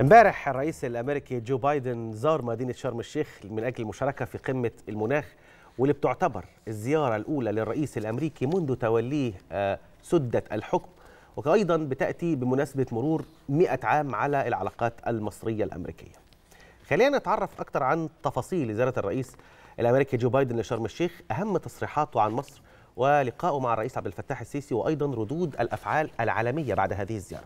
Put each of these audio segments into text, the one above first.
امبارح الرئيس الامريكي جو بايدن زار مدينه شرم الشيخ من اجل المشاركه في قمه المناخ واللي بتعتبر الزياره الاولى للرئيس الامريكي منذ توليه آه، سده الحكم وايضا بتاتي بمناسبه مرور 100 عام على العلاقات المصريه الامريكيه. خلينا نتعرف اكثر عن تفاصيل زياره الرئيس الامريكي جو بايدن لشرم الشيخ، اهم تصريحاته عن مصر ولقائه مع الرئيس عبد الفتاح السيسي وايضا ردود الافعال العالميه بعد هذه الزياره.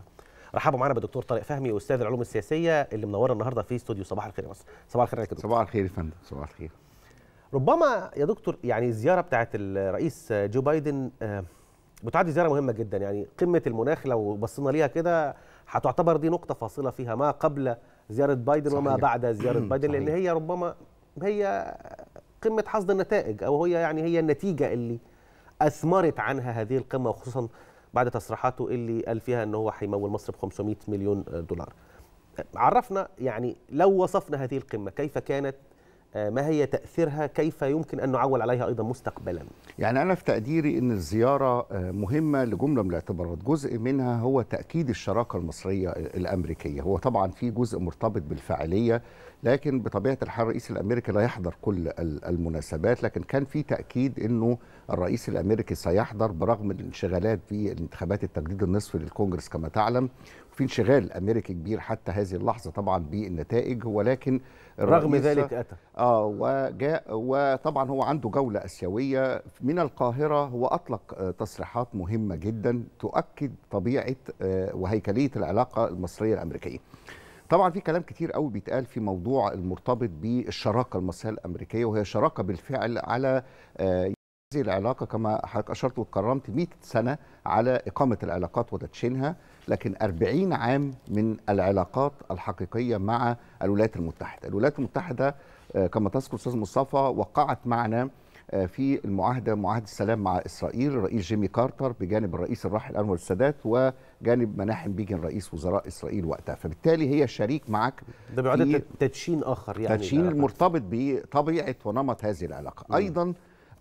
رحبوا معانا بالدكتور طارق فهمي استاذ العلوم السياسيه اللي منور النهارده في استوديو صباح الخير يا مصر صباح الخير يا دكتور صباح الخير يا فندم صباح الخير ربما يا دكتور يعني الزياره بتاعه الرئيس جو بايدن آه، بتعدي زياره مهمه جدا يعني قمه المناخ لو بصينا ليها كده هتعتبر دي نقطه فاصله فيها ما قبل زياره بايدن صحيح. وما بعد زياره بايدن صحيح. لان هي ربما هي قمه حصد النتائج او هي يعني هي النتيجه اللي اثمرت عنها هذه القمه وخصوصا بعد تصريحاته اللي قال فيها ان هو هيمول مصر ب 500 مليون دولار عرفنا يعني لو وصفنا هذه القمه كيف كانت آه، ما هي تأثيرها كيف يمكن أن نعول عليها أيضا مستقبلا يعني أنا في تقديري أن الزيارة آه، مهمة لجملة من الاعتبارات جزء منها هو تأكيد الشراكة المصرية آه، الأمريكية هو طبعا في جزء مرتبط بالفعالية لكن بطبيعة الحال الرئيس الأمريكي لا يحضر كل المناسبات لكن كان في تأكيد أنه الرئيس الأمريكي سيحضر برغم الانشغالات في انتخابات التجديد النصفي للكونجرس كما تعلم في انشغال امريكي كبير حتى هذه اللحظه طبعا بالنتائج ولكن رغم ذلك اتى اه وجاء وطبعا هو عنده جوله اسيويه من القاهره هو اطلق آه، تصريحات مهمه جدا تؤكد طبيعه آه، وهيكليه العلاقه المصريه الامريكيه طبعا في كلام كتير قوي بيتقال في موضوع المرتبط بالشراكه المصريه الامريكيه وهي شراكه بالفعل على آه، هذه العلاقة كما حضرتك أشرت وكرمت 100 سنة على إقامة العلاقات وتدشينها لكن 40 عام من العلاقات الحقيقية مع الولايات المتحدة الولايات المتحدة آه، كما تذكر أستاذ مصطفى وقعت معنا آه، في المعاهدة معاهدة السلام مع إسرائيل الرئيس جيمي كارتر بجانب الرئيس الراحل أنور السادات وجانب مناحم بيجن رئيس وزراء إسرائيل وقتها فبالتالي هي شريك معك ده بيعد تدشين آخر يعني تدشين مرتبط بطبيعة ونمط هذه العلاقة أيضا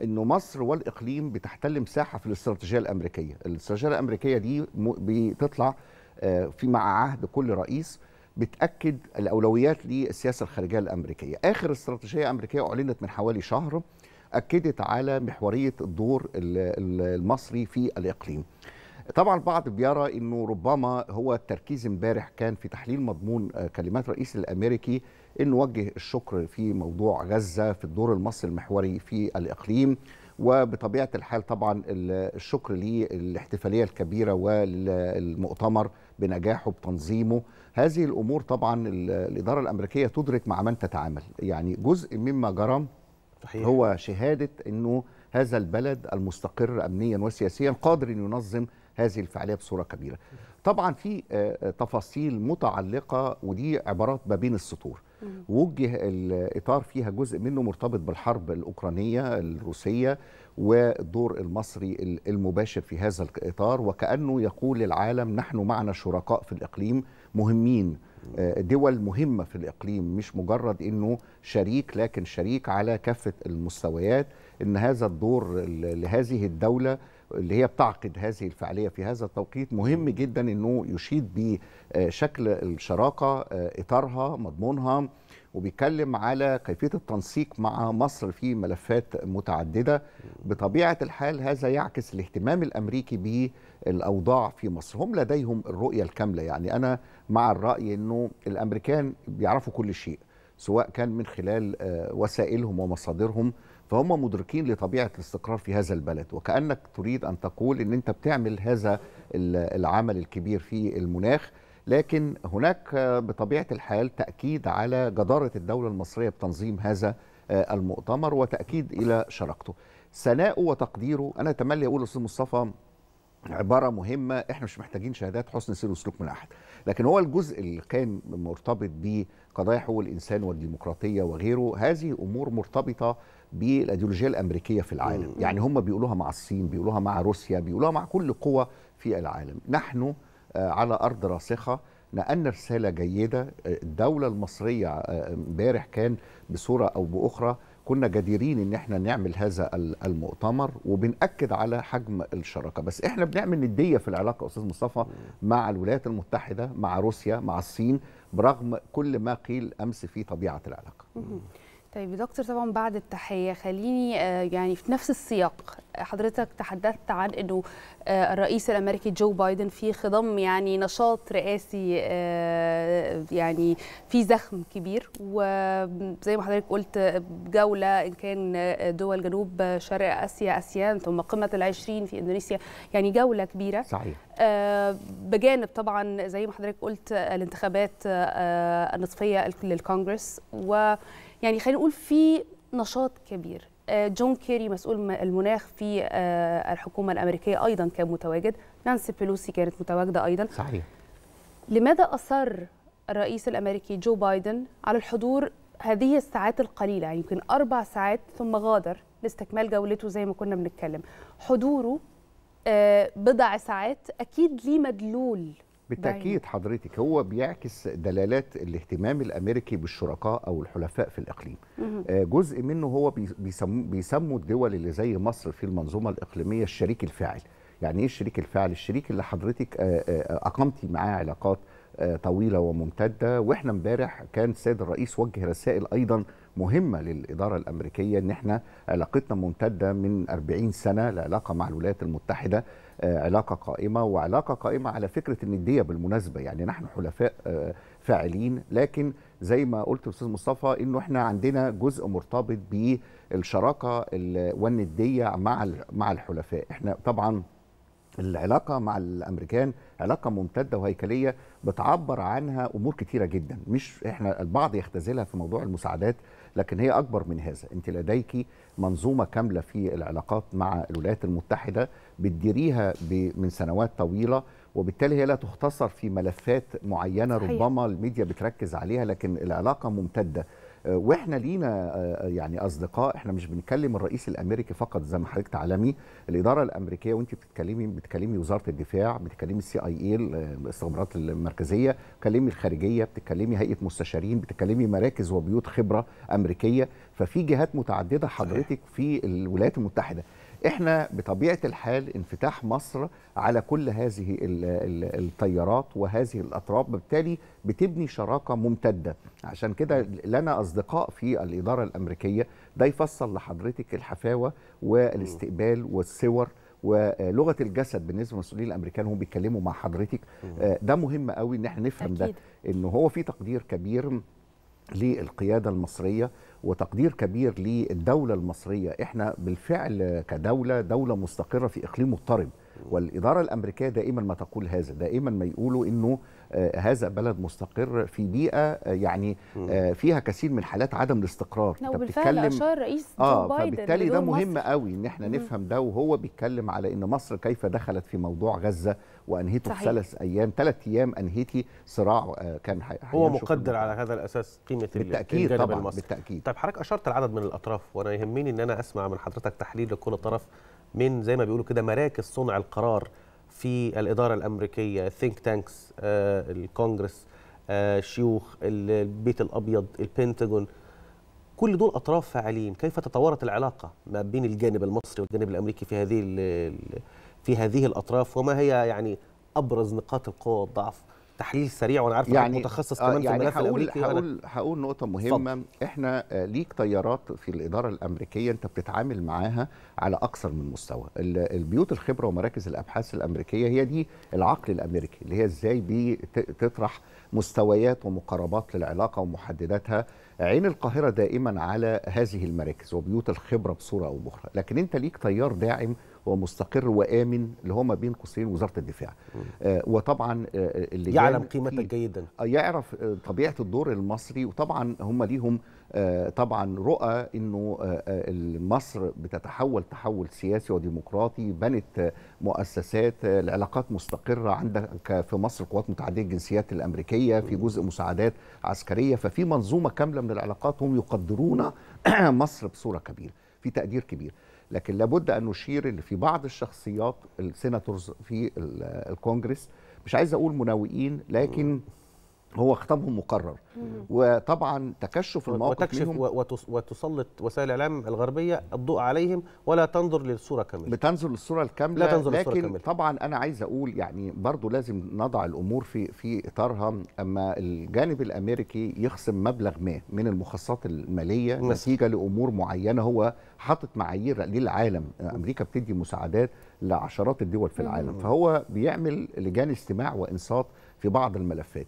انه مصر والاقليم بتحتل مساحه في الاستراتيجيه الامريكيه الاستراتيجيه الامريكيه دي بتطلع آه، في مع عهد كل رئيس بتاكد الاولويات للسياسه الخارجيه الامريكيه اخر استراتيجيه امريكيه اعلنت من حوالي شهر اكدت على محوريه الدور المصري في الاقليم طبعا البعض بيرى انه ربما هو التركيز امبارح كان في تحليل مضمون آه، كلمات رئيس الامريكي انه وجه الشكر في موضوع غزه في الدور المصري المحوري في الاقليم وبطبيعه الحال طبعا الشكر للاحتفاليه الكبيره والمؤتمر بنجاحه بتنظيمه هذه الامور طبعا الاداره الامريكيه تدرك مع من تتعامل يعني جزء مما جرى صحيح. هو شهاده انه هذا البلد المستقر امنيا وسياسيا قادر ان ينظم هذه الفعاليه بصوره كبيره طبعا في آه، آه، تفاصيل متعلقه ودي عبارات ما بين السطور وجه الاطار فيها جزء منه مرتبط بالحرب الاوكرانيه الروسيه والدور المصري المباشر في هذا الاطار وكانه يقول للعالم نحن معنا شركاء في الاقليم مهمين آه، دول مهمه في الاقليم مش مجرد انه شريك لكن شريك على كافه المستويات ان هذا الدور لهذه الدوله اللي هي بتعقد هذه الفعاليه في هذا التوقيت مهم جدا انه يشيد بشكل آه، الشراكه آه، اطارها مضمونها وبيتكلم على كيفيه التنسيق مع مصر في ملفات متعدده بطبيعه الحال هذا يعكس الاهتمام الامريكي بالاوضاع في مصر هم لديهم الرؤيه الكامله يعني انا مع الراي انه الامريكان بيعرفوا كل شيء سواء كان من خلال آه، وسائلهم ومصادرهم فهم مدركين لطبيعه الاستقرار في هذا البلد وكانك تريد ان تقول ان انت بتعمل هذا العمل الكبير في المناخ لكن هناك بطبيعه الحال تاكيد على جداره الدوله المصريه بتنظيم هذا آه، المؤتمر وتاكيد الى شراكته ثناؤه وتقديره انا اتمنى اقول استاذ مصطفى عباره مهمه احنا مش محتاجين شهادات حسن سير وسلوك من احد لكن هو الجزء اللي كان مرتبط بقضايا حقوق الانسان والديمقراطيه وغيره هذه امور مرتبطه بالأيديولوجية الأمريكية في العالم يعني هم بيقولوها مع الصين بيقولوها مع روسيا بيقولوها مع كل قوة في العالم نحن آه، على أرض راسخة نقلنا رسالة جيدة آه، الدولة المصرية آه، امبارح كان بصورة أو بأخرى كنا جديرين ان احنا نعمل هذا المؤتمر وبنأكد على حجم الشراكه بس احنا بنعمل نديه في العلاقه استاذ مصطفى مع الولايات المتحده مع روسيا مع الصين برغم كل ما قيل امس في طبيعه العلاقه طيب يا دكتور طبعا بعد التحيه خليني آه، يعني في نفس السياق حضرتك تحدثت عن انه آه، الرئيس الامريكي جو بايدن في خضم يعني نشاط رئاسي آه، يعني في زخم كبير وزي ما حضرتك قلت جوله ان كان دول جنوب شرق اسيا اسيان ثم قمه العشرين في اندونيسيا يعني جوله كبيره صحيح بجانب طبعا زي ما حضرتك قلت الانتخابات النصفيه للكونجرس و يعني خلينا نقول في نشاط كبير آه، جون كيري مسؤول المناخ في آه، الحكومة الأمريكية أيضا كان متواجد نانسي بيلوسي كانت متواجدة أيضا صحيح لماذا أصر الرئيس الأمريكي جو بايدن على الحضور هذه الساعات القليلة يعني يمكن أربع ساعات ثم غادر لاستكمال جولته زي ما كنا بنتكلم حضوره آه، بضع ساعات أكيد ليه مدلول بالتاكيد حضرتك هو بيعكس دلالات الاهتمام الامريكي بالشركاء او الحلفاء في الاقليم مم. آه، جزء منه هو بيسموا الدول اللي زي مصر في المنظومه الاقليميه الشريك الفاعل يعني ايه الشريك الفاعل الشريك اللي حضرتك آه، آه، اقمتي معاه علاقات طويله وممتده واحنا امبارح كان السيد الرئيس وجه رسائل ايضا مهمه للاداره الامريكيه ان احنا علاقتنا ممتده من 40 سنه العلاقه مع الولايات المتحده آه، علاقة قائمة وعلاقة قائمة على فكرة الندية بالمناسبة يعني نحن حلفاء آه، فاعلين لكن زي ما قلت الاستاذ مصطفى انه احنا عندنا جزء مرتبط بالشراكه والنديه مع مع الحلفاء احنا طبعا العلاقة مع الأمريكان علاقة ممتدة وهيكلية بتعبر عنها أمور كتيرة جدا مش إحنا البعض يختزلها في موضوع المساعدات لكن هي أكبر من هذا أنت لديك منظومة كاملة في العلاقات مع الولايات المتحدة بتديريها من سنوات طويله وبالتالي هي لا تختصر في ملفات معينه ربما الميديا بتركز عليها لكن العلاقه ممتده آه، واحنا لينا آه، آه، يعني اصدقاء احنا مش بنتكلم الرئيس الامريكي فقط زي ما حضرتك تعلمي الاداره الامريكيه وانت بتتكلمي بتكلمي وزاره الدفاع بتكلمي السي اي اي الاستخبارات المركزيه بتكلمي الخارجيه بتتكلمي هيئه مستشارين بتكلمي مراكز وبيوت خبره امريكيه ففي جهات متعدده حضرتك في الولايات المتحده احنا بطبيعه الحال انفتاح مصر على كل هذه التيارات وهذه الاطراف بالتالي بتبني شراكه ممتده عشان كده لنا اصدقاء في الاداره الامريكيه ده يفصل لحضرتك الحفاوه والاستقبال والصور ولغه الجسد بالنسبه للمسؤولين الامريكان هم بيتكلموا مع حضرتك آه، ده مهم قوي ان احنا نفهم أكيد. ده ان هو في تقدير كبير للقيادة المصرية وتقدير كبير للدولة المصرية احنا بالفعل كدولة دولة مستقرة في إقليم مضطرب والإدارة الأمريكية دائما ما تقول هذا دائما ما يقولوا أنه آه، هذا بلد مستقر في بيئة آه، يعني آه، فيها كثير من حالات عدم الاستقرار انت بتتكلم اشار رئيس اه فبالتالي ده مهم مصر. قوي ان احنا نفهم ده وهو بيتكلم على ان مصر كيف دخلت في موضوع غزه وانهيته في ثلاث ايام ثلاث ايام انهيتي صراع كان حي... هو مقدر على هذا الاساس قيمه بالتاكيد طبعا المصري. بالتاكيد طيب حضرتك اشرت العدد من الاطراف وانا يهمني ان انا اسمع من حضرتك تحليل لكل طرف من زي ما بيقولوا كده مراكز صنع القرار في الاداره الامريكيه ثينك تانكس آه، الكونجرس الشيوخ آه، البيت الابيض البنتاجون كل دول اطراف فاعلين كيف تطورت العلاقه ما بين الجانب المصري والجانب الامريكي في هذه في هذه الاطراف وما هي يعني ابرز نقاط القوه والضعف تحليل سريع وانا عارف يعني متخصص آه، كمان في يعني الملف هقول هقول هقول نقطه مهمه فضل. احنا آه، ليك تيارات في الاداره الامريكيه انت بتتعامل معاها على اكثر من مستوى البيوت الخبره ومراكز الابحاث الامريكيه هي دي العقل الامريكي اللي هي ازاي بتطرح مستويات ومقاربات للعلاقه ومحدداتها عين القاهره دائما على هذه المراكز وبيوت الخبره بصوره او باخرى لكن انت ليك تيار داعم ومستقر وامن اللي هو ما بين قوسين وزاره الدفاع آه وطبعا آه اللي يعلم قيمتك جيدا آه، يعرف آه، طبيعه الدور المصري وطبعا هم ليهم آه، طبعا رؤى انه آه، آه، مصر بتتحول تحول سياسي وديمقراطي بنت مؤسسات العلاقات مستقره عندك في مصر قوات متعدده الجنسيات الامريكيه في جزء مساعدات عسكريه ففي منظومه كامله من العلاقات هم يقدرون مصر بصوره كبيره في تقدير كبير لكن لابد ان نشير ان في بعض الشخصيات السيناتورز في الكونجرس مش عايز اقول مناوئين لكن هو خطابهم مقرر وطبعا تكشف الموقف وتكشف منهم وتسلط وسائل الاعلام الغربيه الضوء عليهم ولا تنظر للصوره كامله بتنظر للصوره الكامله لا تنظر لكن الكاملة. طبعا انا عايز اقول يعني برضو لازم نضع الامور في في اطارها اما الجانب الامريكي يخصم مبلغ ما من المخصصات الماليه مصر. نتيجه لامور معينه هو حاطط معايير للعالم امريكا بتدي مساعدات لعشرات الدول في العالم فهو بيعمل لجان استماع وانصات في بعض الملفات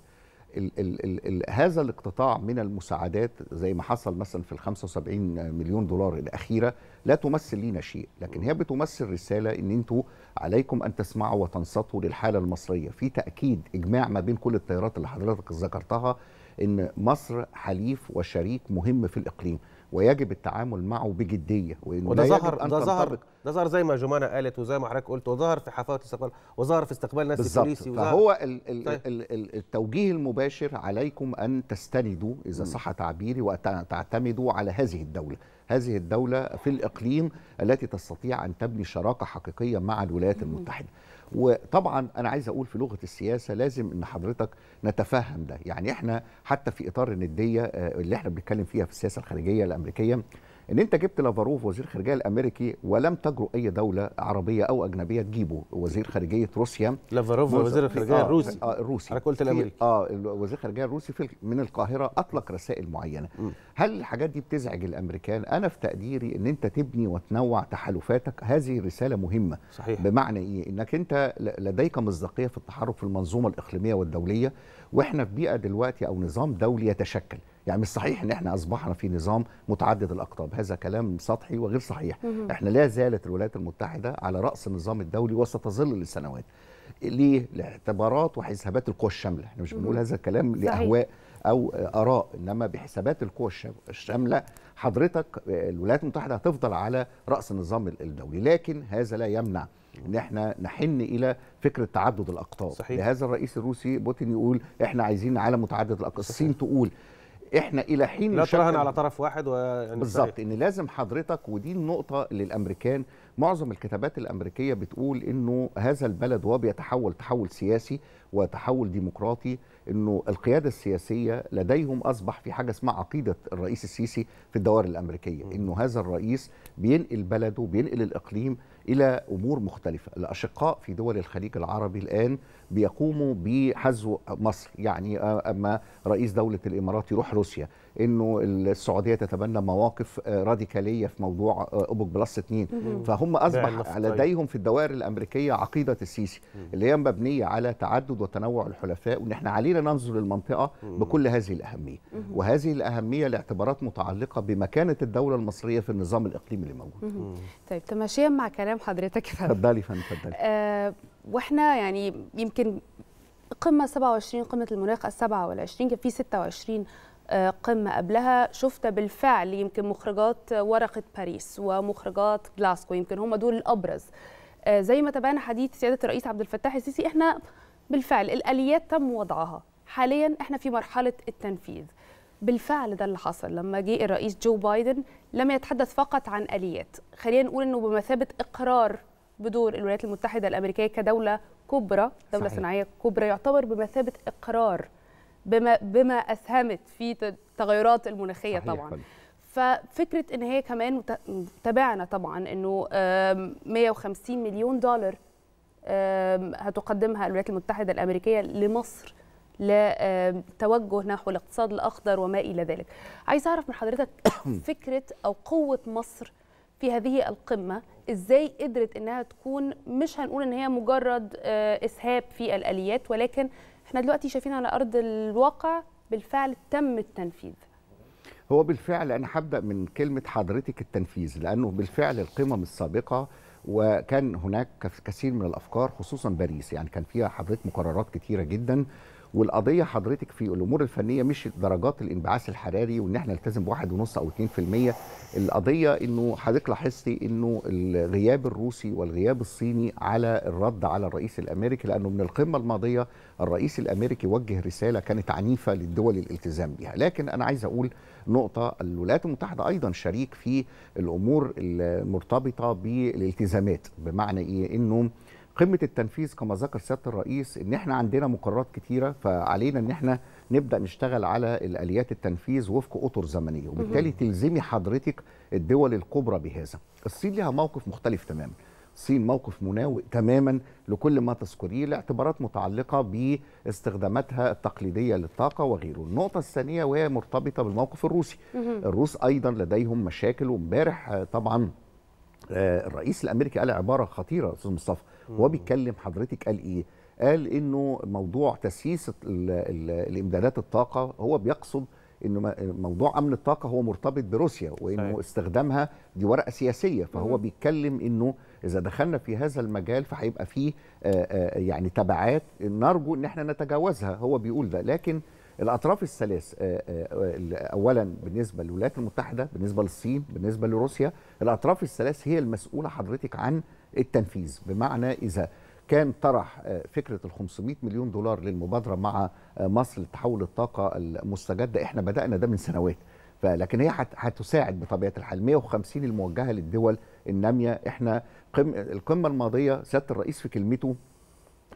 الـ الـ الـ الـ هذا الاقتطاع من المساعدات زي ما حصل مثلا في ال 75 مليون دولار الاخيره لا تمثل لينا شيء لكن هي بتمثل رساله ان انتوا عليكم ان تسمعوا وتنصتوا للحاله المصريه في تاكيد اجماع ما بين كل التيارات اللي حضرتك ذكرتها ان مصر حليف وشريك مهم في الاقليم ويجب التعامل معه بجديه وده ظهر ده ظهر ده ظهر زي ما جمانة قالت وزي ما حضرتك قلت وظهر في حفاوه الاستقبال وظهر في استقبال ناس بوليسي فهو الـ الـ طيب. الـ الـ التوجيه المباشر عليكم ان تستندوا اذا صح تعبيري وتعتمدوا على هذه الدوله هذه الدوله في الاقليم التي تستطيع ان تبني شراكه حقيقيه مع الولايات المتحده وطبعا انا عايز اقول في لغه السياسه لازم ان حضرتك نتفهم ده يعني احنا حتى في اطار النديه آه، اللي احنا بنتكلم فيها في السياسه الخارجيه الامريكيه ان انت جبت لافاروف وزير خارجيه الامريكي ولم تجرؤ اي دوله عربيه او اجنبيه تجيبه وزير خارجيه روسيا لافاروف وزير الخارجيه آه الروسي آه الروسي انا قلت الامريكي اه وزير الخارجيه الروسي في من القاهره اطلق رسائل معينه م. هل الحاجات دي بتزعج الامريكان انا في تقديري ان انت تبني وتنوع تحالفاتك هذه رساله مهمه صحيح. بمعنى ايه انك انت لديك مصداقيه في التحرك في المنظومه الاقليميه والدوليه واحنا في بيئه دلوقتي او نظام دولي يتشكل يعني مش صحيح ان احنا اصبحنا في نظام متعدد الاقطاب هذا كلام سطحي وغير صحيح احنا لا زالت الولايات المتحده على راس النظام الدولي وستظل لسنوات ليه لاعتبارات وحسابات القوى الشامله احنا مش بنقول هذا الكلام لاهواء او اراء انما بحسابات القوى الشامله حضرتك الولايات المتحده هتفضل على راس النظام الدولي لكن هذا لا يمنع ان احنا نحن الى فكره تعدد الاقطاب صحيح. لهذا الرئيس الروسي بوتين يقول احنا عايزين عالم متعدد الاقطاب الصين تقول احنا الى حين لا تراهن على طرف واحد بالظبط ان لازم حضرتك ودي النقطه للامريكان معظم الكتابات الامريكيه بتقول انه هذا البلد وهو بيتحول تحول سياسي وتحول ديمقراطي انه القياده السياسيه لديهم اصبح في حاجه اسمها عقيده الرئيس السيسي في الدوائر الامريكيه انه هذا الرئيس بينقل بلده بينقل الاقليم إلى أمور مختلفة الأشقاء في دول الخليج العربي الآن بيقوموا بحزو مصر يعني أما رئيس دولة الإمارات يروح روسيا انه السعوديه تتبنى مواقف راديكاليه في موضوع اوبك بلس 2 فهم اصبح لديهم في الدوائر الامريكيه عقيده السيسي اللي هي مبنيه على تعدد وتنوع الحلفاء وان احنا علينا ننظر للمنطقه بكل هذه الاهميه وهذه الاهميه لاعتبارات متعلقه بمكانه الدوله المصريه في النظام الاقليمي اللي موجود طيب تماشيا مع كلام كلام حضرتك يا فندم اتفضلي فندم اتفضلي آه واحنا يعني يمكن قمه 27 قمه المناخ ال 27 كان في 26 آه، قمة قبلها شفت بالفعل يمكن مخرجات ورقة باريس ومخرجات جلاسكو يمكن هم دول الأبرز آه، زي ما تابعنا حديث سيادة الرئيس عبد الفتاح السيسي احنا بالفعل الآليات تم وضعها حاليا احنا في مرحلة التنفيذ بالفعل ده اللي حصل لما جه الرئيس جو بايدن لم يتحدث فقط عن اليات خلينا نقول انه بمثابه اقرار بدور الولايات المتحده الامريكيه كدوله كبرى دوله صحيح. صناعيه كبرى يعتبر بمثابه اقرار بما بما اسهمت في التغيرات المناخيه صحيح طبعا ففكره ان هي كمان تابعنا طبعا انه 150 مليون دولار هتقدمها الولايات المتحده الامريكيه لمصر لتوجه آه، نحو الاقتصاد الاخضر وما الى ذلك. عايز اعرف من حضرتك فكره او قوه مصر في هذه القمه، ازاي قدرت انها تكون مش هنقول ان هي مجرد آه، اسهاب في الاليات ولكن احنا دلوقتي شايفين على ارض الواقع بالفعل تم التنفيذ. هو بالفعل انا هبدا من كلمه حضرتك التنفيذ لانه بالفعل القمم السابقه وكان هناك كثير من الافكار خصوصا باريس يعني كان فيها حضرتك مقررات كثيره جدا والقضيه حضرتك في الامور الفنيه مش درجات الانبعاث الحراري وان احنا نلتزم بواحد ونص او 2% القضيه انه حضرتك لاحظتي انه الغياب الروسي والغياب الصيني على الرد على الرئيس الامريكي لانه من القمه الماضيه الرئيس الامريكي وجه رساله كانت عنيفه للدول الالتزام بها لكن انا عايز اقول نقطه الولايات المتحده ايضا شريك في الامور المرتبطه بالالتزامات بمعنى ايه انه قمه التنفيذ كما ذكر سياده الرئيس ان احنا عندنا مقررات كثيره فعلينا ان احنا نبدا نشتغل على الاليات التنفيذ وفق اطر زمنيه وبالتالي تلزمي حضرتك الدول الكبرى بهذا الصين لها موقف مختلف تماما الصين موقف مناوئ تماما لكل ما تذكريه لاعتبارات متعلقة باستخداماتها التقليدية للطاقة وغيره النقطة الثانية وهي مرتبطة بالموقف الروسي الروس أيضا لديهم مشاكل وامبارح آه، طبعا آه، الرئيس الأمريكي قال عبارة خطيرة أستاذ مصطفى وهو بيتكلم حضرتك قال إيه قال انه موضوع تسييس الامدادات الطاقه هو بيقصد انه موضوع امن الطاقه هو مرتبط بروسيا وانه استخدامها دي ورقه سياسيه فهو بيتكلم انه اذا دخلنا في هذا المجال فهيبقى فيه آه، آه، يعني تبعات نرجو ان احنا نتجاوزها هو بيقول ده لكن الاطراف الثلاث آه، اولا بالنسبه للولايات المتحده بالنسبه للصين بالنسبه لروسيا الاطراف الثلاث هي المسؤوله حضرتك عن التنفيذ بمعنى اذا كان طرح فكره ال 500 مليون دولار للمبادره مع مصر لتحول الطاقه المستجده احنا بدانا ده من سنوات لكن هي هتساعد بطبيعه الحال 150 الموجهه للدول الناميه احنا القمه الماضيه سياده الرئيس في كلمته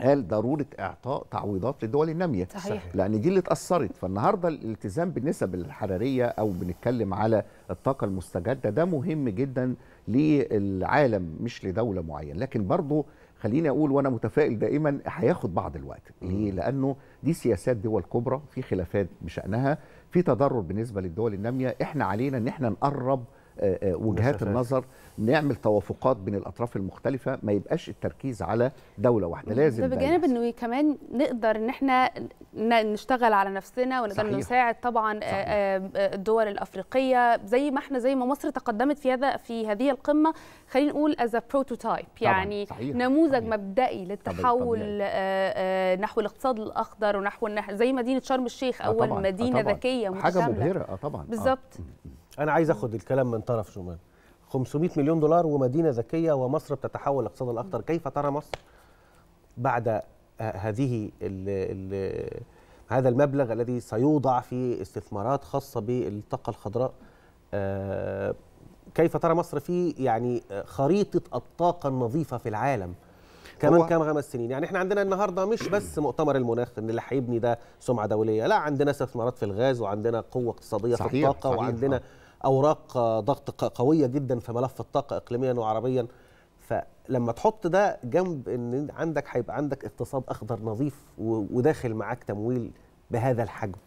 قال ضروره اعطاء تعويضات للدول الناميه صحيح. لان دي اللي اتاثرت فالنهارده الالتزام بالنسب الحراريه او بنتكلم على الطاقه المستجده ده مهم جدا للعالم مش لدوله معينه لكن برضه خليني اقول وانا متفائل دائما هياخد بعض الوقت ليه لانه دي سياسات دول كبرى في خلافات بشانها في تضرر بالنسبه للدول الناميه احنا علينا ان احنا نقرب وجهات النظر نعمل توافقات بين الاطراف المختلفه ما يبقاش التركيز على دوله واحده لازم ده بجانب انه كمان نقدر ان احنا نشتغل على نفسنا ونقدر صحيح. نساعد طبعا آه، صحيح. آه، آه، الدول الافريقيه زي ما احنا زي ما مصر تقدمت في هذا في هذه القمه خلينا نقول از بروتوتايب يعني صحيح. نموذج صحيح. مبدئي للتحول نحو الاقتصاد الاخضر ونحو زي مدينه شرم الشيخ اول طبعًا. مدينه طبعًا. ذكيه متكامله حاجه مبهره اه طبعا بالظبط آه. انا عايز اخد الكلام من طرف شمال 500 مليون دولار ومدينه ذكيه ومصر بتتحول الاقتصاد الاخضر كيف ترى مصر بعد هذه الـ الـ هذا المبلغ الذي سيوضع في استثمارات خاصه بالطاقه الخضراء كيف ترى مصر في يعني خريطه الطاقه النظيفه في العالم كمان كام خمس سنين يعني احنا عندنا النهارده مش بس مؤتمر المناخ ان اللي هيبني ده سمعه دوليه لا عندنا استثمارات في الغاز وعندنا قوه اقتصاديه صحيح في الطاقه صحيح وعندنا آه. اوراق آه، ضغط قويه جدا في ملف الطاقه اقليميا وعربيا فلما تحط ده جنب ان عندك هيبقى عندك اقتصاد اخضر نظيف وداخل معاك تمويل بهذا الحجم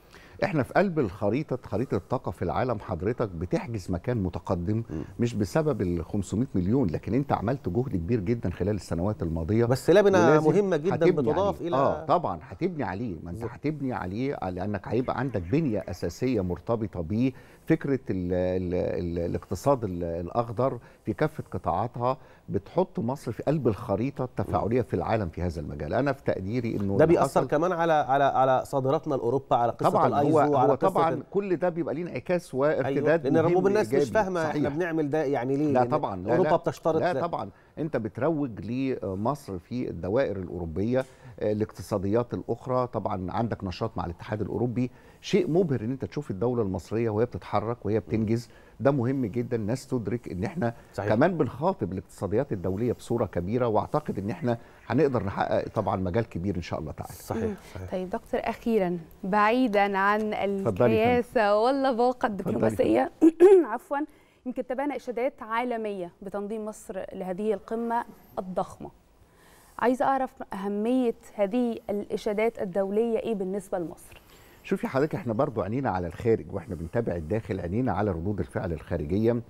احنا في قلب الخريطه خريطه الطاقه في العالم حضرتك بتحجز مكان متقدم مش بسبب ال 500 مليون لكن انت عملت جهد كبير جدا خلال السنوات الماضيه بس لبنه مهمه جدا بتضاف الى اه طبعا هتبني عليه ما انت هتبني عليه لانك هيبقى عندك بنيه اساسيه مرتبطه بيه فكره الـ الـ الـ الاقتصاد الاخضر في كافه قطاعاتها بتحط مصر في قلب الخريطه التفاعليه في العالم في هذا المجال انا في تقديري انه ده بيأثر كمان على على على صادراتنا لاوروبا على قصه طبعا الايزو هو على هو طبعا ال... كل ده بيبقى ليه انعكاس وارتداد أيوه لان ربما الناس مش فاهمه احنا بنعمل ده يعني ليه لا يعني طبعا اوروبا بتشترط لا, لا طبعا انت بتروج لمصر في الدوائر الاوروبيه الاقتصاديات الاخرى طبعا عندك نشاط مع الاتحاد الاوروبي شيء مبهر ان انت تشوف الدوله المصريه وهي بتتحرك وهي بتنجز ده مهم جدا الناس تدرك ان احنا صحيح. كمان بنخاطب الاقتصاديات الدوليه بصوره كبيره واعتقد ان احنا هنقدر نحقق طبعا مجال كبير ان شاء الله تعالى صحيح, صحيح. طيب دكتور اخيرا بعيدا عن السياسه باقه الدبلوماسيه عفوا يمكن تبانا اشادات عالميه بتنظيم مصر لهذه القمه الضخمه عايز اعرف اهميه هذه الاشادات الدوليه ايه بالنسبه لمصر شوفي حضرتك احنا برضو عينينا على الخارج واحنا بنتابع الداخل عينينا على ردود الفعل الخارجيه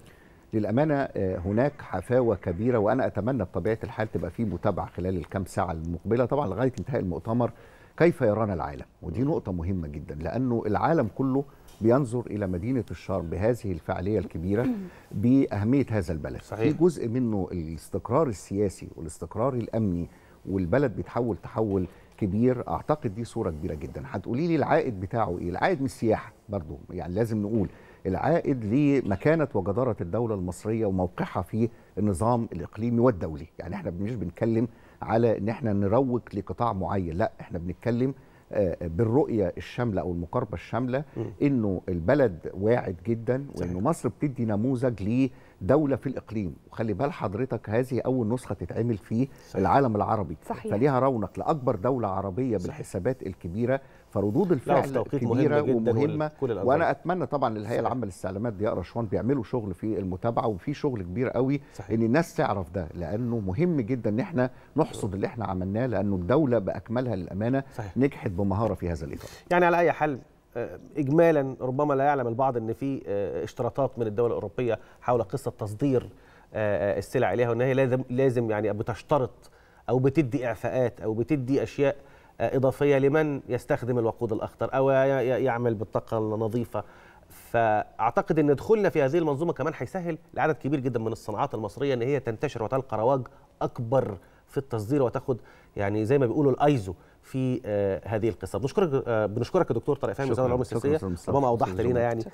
للامانه آه، هناك حفاوه كبيره وانا اتمنى بطبيعه الحال تبقى في متابعه خلال الكام ساعه المقبله طبعا لغايه انتهاء المؤتمر كيف يرانا العالم ودي نقطه مهمه جدا لانه العالم كله بينظر الى مدينه الشرم بهذه الفعاليه الكبيره باهميه هذا البلد صحيح. في جزء منه الاستقرار السياسي والاستقرار الامني والبلد بيتحول تحول كبير اعتقد دي صوره كبيره جدا هتقولي لي العائد بتاعه ايه العائد من السياحه برضو يعني لازم نقول العائد لمكانه وجداره الدوله المصريه وموقعها في النظام الاقليمي والدولي يعني احنا مش بنتكلم على ان احنا نروج لقطاع معين لا احنا بنتكلم آه، بالرؤيه الشامله او المقاربه الشامله انه البلد واعد جدا وانه مصر بتدي نموذج ليه دوله في الاقليم وخلي بال حضرتك هذه اول نسخه تتعمل في صحيح. العالم العربي صحيح. فليها رونق لاكبر دوله عربيه صحيح. بالحسابات الكبيره فردود الفعل كبيره مهم ومهمه وانا اتمنى طبعا للهيئه العامه للاستعلامات دي رشوان بيعملوا شغل في المتابعه وفي شغل كبير قوي صحيح. ان الناس تعرف ده لانه مهم جدا ان احنا نحصد اللي احنا عملناه لانه الدوله باكملها للامانه صحيح. نجحت بمهاره في هذا الاطار يعني على اي حال آه، اجمالا ربما لا يعلم البعض ان في آه، اشتراطات من الدول الاوروبيه حول قصه تصدير آه، السلع اليها وان هي لازم لازم يعني بتشترط او بتدي اعفاءات او بتدي اشياء اضافيه لمن يستخدم الوقود الاخضر او يعمل بالطاقه النظيفه فاعتقد ان دخولنا في هذه المنظومه كمان هيسهل لعدد كبير جدا من الصناعات المصريه ان هي تنتشر وتلقى رواج اكبر في التصدير وتاخد يعني زي ما بيقولوا الايزو في آه، هذه القصه بنشكرك آه، بنشكرك يا دكتور طارق فهمي وزاره العلوم السياسيه ربما اوضحت لينا يعني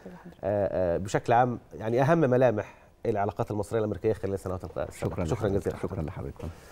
آه، بشكل عام يعني اهم ملامح العلاقات المصريه الامريكيه خلال السنوات القادمه شكرا شكرا جزيلا شكرا لحضرتك